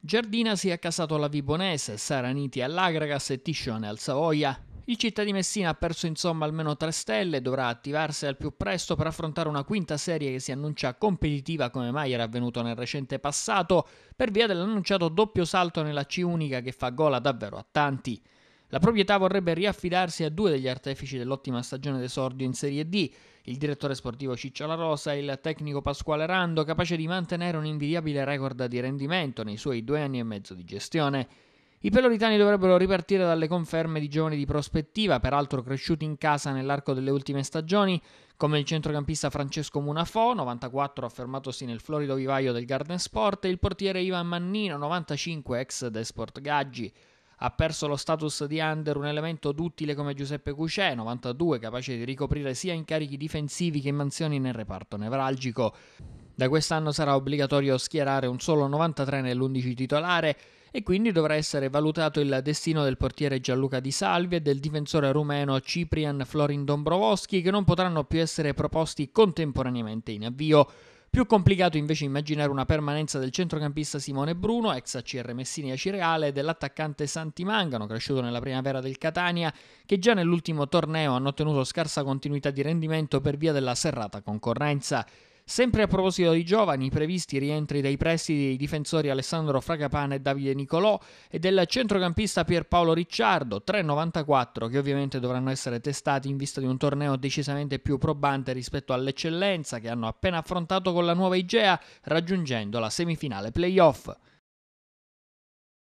Giardina si è accasato alla Vibonese, Saraniti all'Agragas e Tiscione al Savoia. Il città di Messina ha perso insomma almeno tre stelle e dovrà attivarsi al più presto per affrontare una quinta serie che si annuncia competitiva come mai era avvenuto nel recente passato per via dell'annunciato doppio salto nella C unica che fa gola davvero a tanti. La proprietà vorrebbe riaffidarsi a due degli artefici dell'ottima stagione d'esordio in Serie D, il direttore sportivo Ciccio La Rosa e il tecnico Pasquale Rando, capace di mantenere un invidiabile record di rendimento nei suoi due anni e mezzo di gestione. I peloritani dovrebbero ripartire dalle conferme di giovani di prospettiva, peraltro cresciuti in casa nell'arco delle ultime stagioni, come il centrocampista Francesco Munafò, 94, affermatosi nel florido vivaio del Garden Sport, e il portiere Ivan Mannino, 95, ex The Sport Gaggi ha perso lo status di under un elemento duttile come Giuseppe Cucè, 92, capace di ricoprire sia incarichi difensivi che mansioni nel reparto nevralgico. Da quest'anno sarà obbligatorio schierare un solo 93 nell'11 titolare e quindi dovrà essere valutato il destino del portiere Gianluca Di Salvi e del difensore rumeno Ciprian Florin Dombrovski che non potranno più essere proposti contemporaneamente in avvio. Più complicato invece immaginare una permanenza del centrocampista Simone Bruno, ex ACR Messini Cireale, e dell'attaccante Santi Mangano, cresciuto nella primavera del Catania, che già nell'ultimo torneo hanno ottenuto scarsa continuità di rendimento per via della serrata concorrenza. Sempre a proposito dei giovani, previsti rientri dei prestiti dei difensori Alessandro Fragapane e Davide Nicolò e del centrocampista Pierpaolo Ricciardo, 3,94, che ovviamente dovranno essere testati in vista di un torneo decisamente più probante rispetto all'eccellenza che hanno appena affrontato con la nuova Igea, raggiungendo la semifinale playoff.